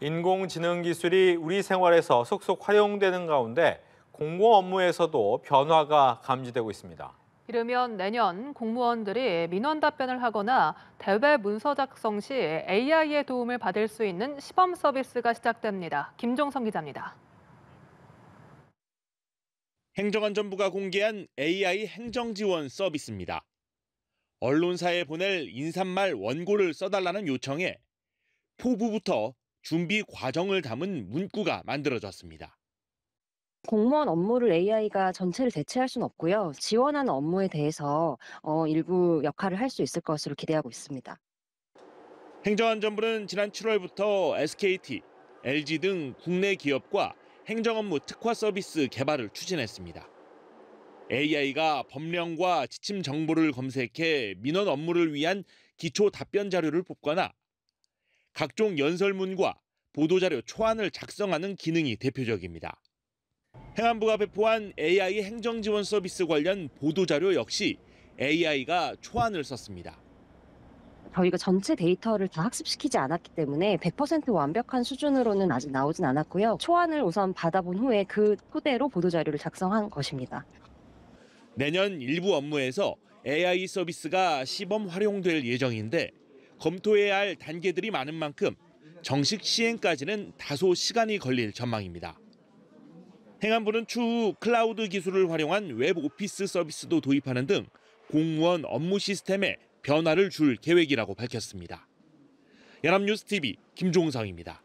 인공지능 기술이 우리 생활에서 속속 활용되는 가운데 공공 업무에서도 변화가 감지되고 있습니다. 이르면 내년 공무원들이 민원 답변을 하거나 대외 문서 작성 시 AI의 도움을 받을 수 있는 시범 서비스가 시작됩니다. 김종성 기자입니다. 행정안전부가 공개한 AI 행정 지원 서비스입니다. 언론사에 보낼 인사말 원고를 써달라는 요청에 포부부터 준비 과정을 담은 문구가 만들어졌습니다. 공무원 업무를 AI가 전체를 대체할 수는 없고요. 지원하는 업무에 대해서 어, 일부 역할을 할 수 있을 것으로 기대하고 있습니다. 행정안전부는 지난 7월부터 SKT, LG 등 국내 기업과 행정 업무 특화 서비스 개발을 추진했습니다. AI가 법령과 지침 정보를 검색해 민원 업무를 위한 기초 답변 자료를 뽑거나 각종 연설문과 보도자료 초안을 작성하는 기능이 대표적입니다. 행안부가 배포한 AI 행정지원 서비스 관련 보도자료 역시 AI가 초안을 썼습니다. 저희가 전체 데이터를 다 학습시키지 않았기 때문에 100% 완벽한 수준으로는 아직 나오진 않았고요. 초안을 우선 받아본 후에 그 토대로 보도자료를 작성한 것입니다. 내년 일부 업무에서 AI 서비스가 시범 활용될 예정인데 검토해야 할 단계들이 많은 만큼 정식 시행까지는 다소 시간이 걸릴 전망입니다. 행안부는 추후 클라우드 기술을 활용한 웹 오피스 서비스도 도입하는 등 공무원 업무 시스템에 변화를 줄 계획이라고 밝혔습니다. 연합뉴스TV 김종성입니다.